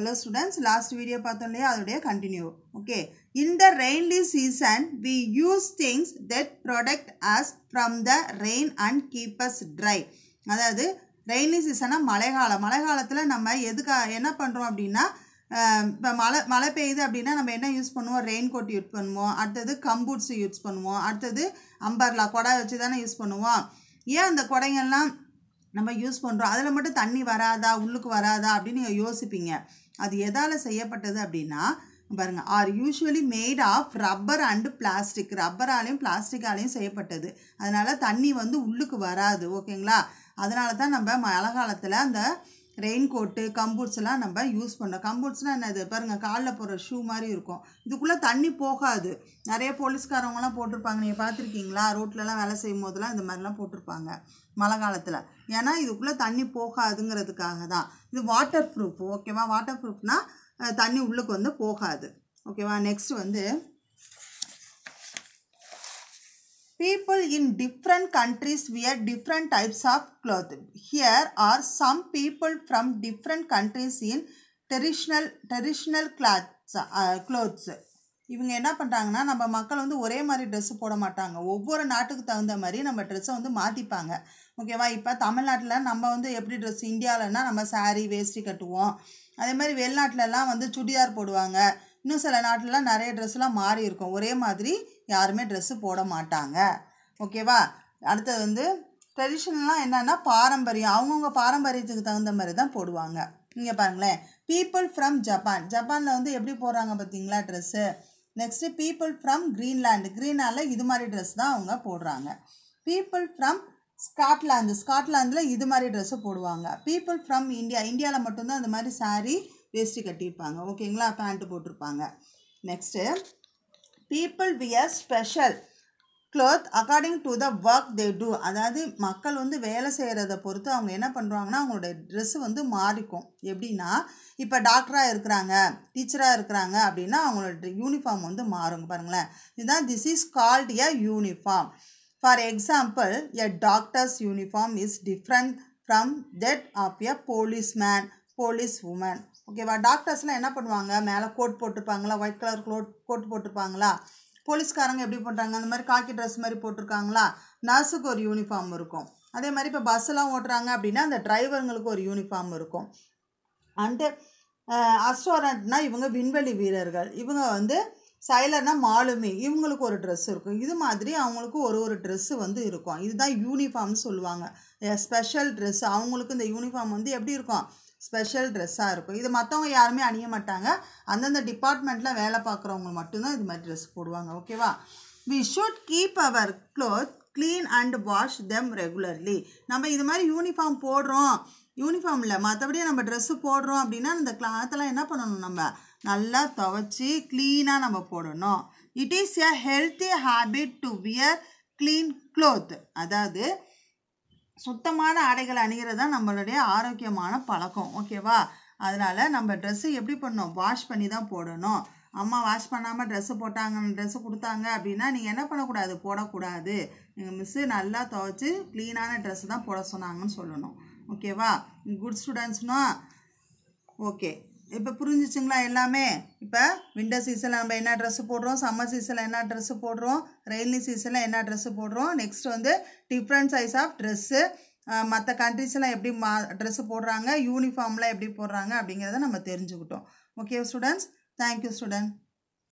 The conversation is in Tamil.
ஹலோ ஸ்டூடெண்ட்ஸ் லாஸ்ட் வீடியோ பார்த்தோம் இல்லையா அதோடைய continue okay in the rainy season we use things that protect us from the rain and keep us dry அதாவது ரெயின்லி சீசனாக மழைக்காலம் காலம் மழை காலத்தில் நம்ம எதுக்காக என்ன பண்ணுறோம் அப்படின்னா இப்போ மழை மழை பெய்யுது அப்படின்னா நம்ம என்ன யூஸ் பண்ணுவோம் ரெயின் கோட் யூஸ் பண்ணுவோம் அடுத்தது கம்பூட்ஸ் யூஸ் பண்ணுவோம் அடுத்தது அம்பர்லா கொடை வச்சு தானே யூஸ் பண்ணுவோம் ஏன் அந்த குடைங்கள்லாம் நம்ம யூஸ் பண்ணுறோம் அதில் மட்டும் தண்ணி வராதா உள்ளுக்கு வராதா அப்படின்னு நீங்கள் யோசிப்பீங்க அது எதால் செய்யப்பட்டது அப்படின்னா பாருங்கள் are usually made of rubber and plastic ரப்பராலையும் பிளாஸ்டிக்காலையும் செய்யப்பட்டது அதனால் தண்ணி வந்து உள்ளுக்கு வராது ஓகேங்களா அதனால தான் நம்ம மழை காலத்தில் அந்த ரெயின் கோட்டு கம்பூட்ஸ்லாம் நம்ம யூஸ் பண்ணோம் கம்பூட்ஸ்னால் என்னது பாருங்கள் காலில் போகிற ஷூ மாதிரி இருக்கும் இதுக்குள்ளே தண்ணி போகாது நிறைய போலீஸ்காரவங்களாம் போட்டிருப்பாங்க நீங்கள் பார்த்துருக்கீங்களா ரோட்லலாம் வேலை செய்யும் போதெல்லாம் இந்த மாதிரிலாம் போட்டிருப்பாங்க மழை காலத்தில் ஏன்னா இதுக்குள்ளே தண்ணி போகாதுங்கிறதுக்காக தான் இது வாட்டர் ப்ரூஃப் ஓகேவா வாட்டர் ப்ரூஃப்னால் தண்ணி உள்ளுக்கு வந்து போகாது ஓகேவா நெக்ஸ்ட் வந்து People in different countries wear different types of cloth. Here are some people from different countries in traditional traditional cloths uh, clothes இவங்க என்ன பண்ணுறாங்கன்னா நம்ம மக்கள் வந்து ஒரே மாதிரி ட்ரெஸ்ஸு போட மாட்டாங்க ஒவ்வொரு நாட்டுக்கு தகுந்த மாதிரி நம்ம ட்ரெஸ்ஸை வந்து மாற்றிப்பாங்க ஓகேவா இப்போ தமிழ்நாட்டில் நம்ம வந்து எப்படி ட்ரெஸ் இந்தியாவிலனா நம்ம சாரீ வேஷ்டி கட்டுவோம் அதே மாதிரி வெளிநாட்டிலலாம் வந்து சுடிதார் போடுவாங்க இன்னும் சில நாட்டிலலாம் நிறைய ட்ரெஸ்லாம் மாறி இருக்கும் ஒரே மாதிரி யாருமே ட்ரெஸ்ஸு போட மாட்டாங்க ஓகேவா அடுத்தது வந்து ட்ரெடிஷ்னல்லாம் என்னென்னா பாரம்பரியம் அவங்கவுங்க பாரம்பரியத்துக்கு தகுந்த மாதிரி தான் போடுவாங்க இங்கே பாருங்களேன் பீப்புள் ஃப்ரம் ஜப்பான் ஜப்பானில் வந்து எப்படி போடுறாங்க பார்த்தீங்களா dress next people from Greenland க்ரீன்லேண்டில் இது மாதிரி ட்ரெஸ் தான் அவங்க போடுறாங்க பீப்புள் ஃப்ரம் ஸ்காட்லாந்து ஸ்காட்லாந்தில் இது மாதிரி ட்ரெஸ்ஸு போடுவாங்க பீப்புள் ஃப்ரம் இந்தியா இந்தியாவில் மட்டும்தான் இந்த மாதிரி சாரீ வேஸ்ட்டு கட்டியிருப்பாங்க ஓகேங்களா பேண்ட்டு போட்டிருப்பாங்க next people wear special cloth according to the work they do அதாவது மக்கள் வந்து வேலை செய்கிறத பொறுத்து அவங்க என்ன பண்ணுறாங்கன்னா அவங்களுடைய ட்ரெஸ் வந்து மாறிக்கும் எப்படின்னா இப்போ டாக்டராக இருக்கிறாங்க டீச்சராக இருக்கிறாங்க அப்படின்னா அவங்களோட யூனிஃபார்ம் வந்து மாறுங்க பாருங்களேன் இதுதான் this is called a uniform for example a doctor's uniform is different from that of a policeman policewoman ஓகேவா டாக்டர்ஸ்லாம் என்ன பண்ணுவாங்க மேலே கோட் போட்டிருப்பாங்களா ஒயிட் கலர் க்ளோட் கோட் போட்டிருப்பாங்களா போலீஸ்காரங்க எப்படி பண்ணுறாங்க அந்த மாதிரி காக்கி ட்ரெஸ் மாதிரி போட்டிருக்காங்களா நர்ஸுக்கு ஒரு யூனிஃபார்ம் இருக்கும் அதே மாதிரி இப்போ பஸ்ஸெல்லாம் ஓட்டுறாங்க அப்படின்னா அந்த டிரைவருங்களுக்கு ஒரு யூனிஃபார்ம் இருக்கும் அண்டு அஸ்ட்ரோனட்னா இவங்க விண்வெளி வீரர்கள் இவங்க வந்து சைலர்னா மாலுமி இவங்களுக்கு ஒரு ட்ரெஸ் இருக்கும் இது மாதிரி அவங்களுக்கு ஒரு ஒரு ட்ரெஸ்ஸு வந்து இருக்கும் இதுதான் யூனிஃபார்ம்னு சொல்லுவாங்க ஸ்பெஷல் ட்ரெஸ்ஸு அவங்களுக்கு இந்த யூனிஃபார்ம் வந்து எப்படி இருக்கும் ஸ்பெஷல் ட்ரெஸ்ஸாக இருக்கும் இது மற்றவங்க யாருமே அணிய மாட்டாங்க அந்தந்த டிபார்ட்மெண்ட்டில் வேலை பார்க்குறவங்க மட்டும்தான் இது மாதிரி ட்ரெஸ் போடுவாங்க ஓகேவா we should keep our cloth clean and wash them regularly நம்ம இது மாதிரி யூனிஃபார்ம் போடுறோம் யூனிஃபார்மில் மற்றபடியே நம்ம ட்ரெஸ்ஸு போடுறோம் அப்படின்னா அந்த கிளாத்தெல்லாம் என்ன பண்ணணும் நம்ம நல்லா துவச்சி க்ளீனாக நம்ம போடணும் it is a healthy habit to wear clean cloth அதாவது சுத்தமான ஆடைகளை அணிகிறது தான் நம்மளுடைய ஆரோக்கியமான பழக்கம் ஓகேவா அதனால் நம்ம ட்ரெஸ்ஸு எப்படி பண்ணணும் வாஷ் பண்ணி தான் போடணும் அம்மா வாஷ் பண்ணாமல் ட்ரெஸ்ஸு போட்டாங்க ட்ரெஸ்ஸு கொடுத்தாங்க அப்படின்னா நீங்கள் என்ன பண்ணக்கூடாது போடக்கூடாது நீங்கள் மிஸ்ஸு நல்லா துவைச்சி க்ளீனான ட்ரெஸ்ஸு தான் போட சொன்னாங்கன்னு சொல்லணும் ஓகேவா குட் ஸ்டூடெண்ட்ஸ்னால் ஓகே இப்போ புரிஞ்சிச்சுங்களா எல்லாமே இப்போ விண்டர் சீசனில் நம்ம என்ன ட்ரெஸ்ஸு போடுறோம் சம்மர் சீசனில் என்ன ட்ரெஸ்ஸு போடுறோம் ரெயினி சீசனில் என்ன ட்ரெஸ்ஸு போடுறோம் நெக்ஸ்ட் வந்து டிஃப்ரெண்ட் சைஸ் ஆஃப் ட்ரெஸ்ஸு மற்ற கண்ட்ரிஸ்லாம் எப்படி மா ட்ரெஸ்ஸு போடுறாங்க யூனிஃபார்ம்லாம் எப்படி போடுறாங்க அப்படிங்கிறத நம்ம தெரிஞ்சுக்கிட்டோம் ஓகே ஸ்டூடெண்ட்ஸ் தேங்க்யூ ஸ்டூடெண்ட்